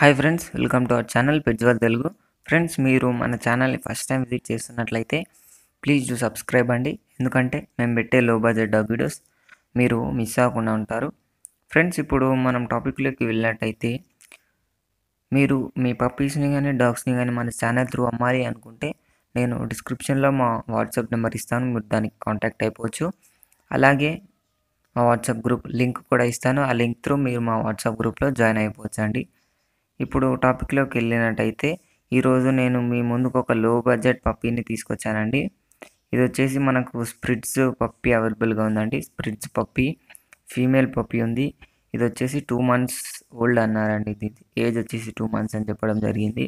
hi friends welcome to our channel పెజ్వల్ Telugu friends మీరు మన ఛానల్ని ఫస్ట్ టైం విజిట్ చేస్తున్నట్లయితే ప్లీజ్ డూ సబ్స్క్రైబ్ అండి ఎందుకంటే మేము పెట్టే లో బడ్జెట్ వీడియోస్ మీరు మిస్ అవ్వకుండా ఉంటారు ఫ్రెండ్స్ ఇప్పుడు మనం టాపిక్లోకి వెళ్ళినట్టయితే మీరు మీ పప్పీస్ని కానీ డాగ్స్ని కానీ మన ఛానల్ త్రూ అమ్మాలి అనుకుంటే నేను డిస్క్రిప్షన్లో మా వాట్సాప్ నెంబర్ ఇస్తాను మీరు దానికి కాంటాక్ట్ అయిపోవచ్చు అలాగే మా వాట్సాప్ గ్రూప్ లింక్ కూడా ఇస్తాను ఆ లింక్ త్రూ మీరు మా వాట్సాప్ గ్రూప్లో జాయిన్ అయిపోవచ్చు అండి ఇప్పుడు టాపిక్లోకి వెళ్ళినట్టయితే ఈరోజు నేను మీ ముందుకు ఒక లో బడ్జెట్ పప్పీని తీసుకొచ్చానండి ఇది వచ్చేసి మనకు స్ప్రిడ్స్ పప్పీ అవైలబుల్గా ఉందండి స్ప్రిడ్స్ పప్పీ ఫీమేల్ పప్పీ ఉంది ఇది వచ్చేసి టూ మంత్స్ ఓల్డ్ అన్నారండి ఇది ఏజ్ వచ్చేసి టూ మంత్స్ అని చెప్పడం జరిగింది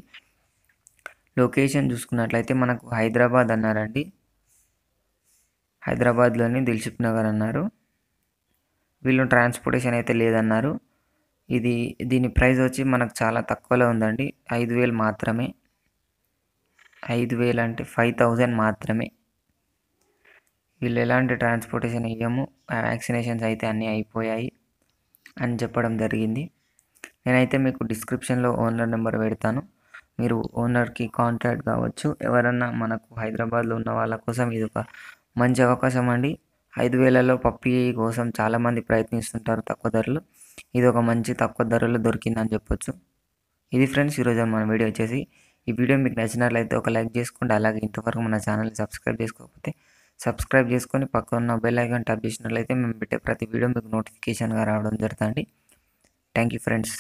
లొకేషన్ చూసుకున్నట్లయితే మనకు హైదరాబాద్ అన్నారండి హైదరాబాద్లోని దిల్షుక్ నగర్ అన్నారు వీళ్ళు ట్రాన్స్పోర్టేషన్ అయితే లేదన్నారు ఇది దీని ప్రైస్ వచ్చి మనకు చాలా తక్కువలో ఉందండి ఐదు వేలు మాత్రమే ఐదు వేలు అంటే ఫైవ్ థౌజండ్ మాత్రమే వీళ్ళు ఎలాంటి ట్రాన్స్పోర్టేషన్ ఇయ్యము వ్యాక్సినేషన్స్ అయితే అన్నీ అయిపోయాయి అని చెప్పడం జరిగింది నేనైతే మీకు డిస్క్రిప్షన్లో ఓనర్ నెంబర్ పెడతాను మీరు ఓనర్కి కాంటాక్ట్ కావచ్చు ఎవరన్నా మనకు హైదరాబాద్లో ఉన్న వాళ్ళ కోసం ఇది ఒక మంచి అవకాశం అండి ఐదు వేలలో పప్పి కోసం చాలామంది ప్రయత్నిస్తుంటారు తక్కువ ధరలు ఇది ఒక మంచి తక్కువ ధరలో దొరికిందని చెప్పొచ్చు ఇది ఫ్రెండ్స్ ఈరోజు మన వీడియో వచ్చేసి ఈ వీడియో మీకు నచ్చినట్లయితే ఒక లైక్ చేసుకోండి అలాగే ఇంతవరకు మన ఛానల్ సబ్స్క్రైబ్ చేసుకోకపోతే సబ్స్క్రైబ్ చేసుకొని పక్కన ఉన్న బెల్ ఐకాన్ ట్యాప్ చేసినట్లయితే మేము పెట్టే ప్రతి వీడియో మీకు నోటిఫికేషన్గా రావడం జరుగుతుంది థ్యాంక్ యూ ఫ్రెండ్స్